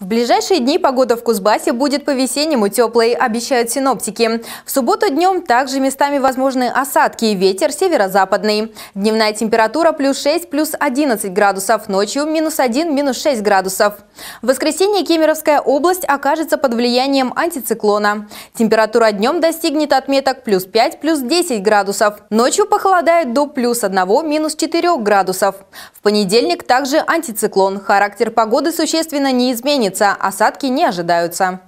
В ближайшие дни погода в Кузбассе будет по-весеннему теплой, обещают синоптики. В субботу днем также местами возможны осадки и ветер северо-западный. Дневная температура плюс 6, плюс 11 градусов, ночью минус 1, минус 6 градусов. В воскресенье Кемеровская область окажется под влиянием антициклона. Температура днем достигнет отметок плюс 5, плюс 10 градусов. Ночью похолодает до плюс 1, минус 4 градусов. В понедельник также антициклон. Характер погоды существенно не изменится, осадки не ожидаются.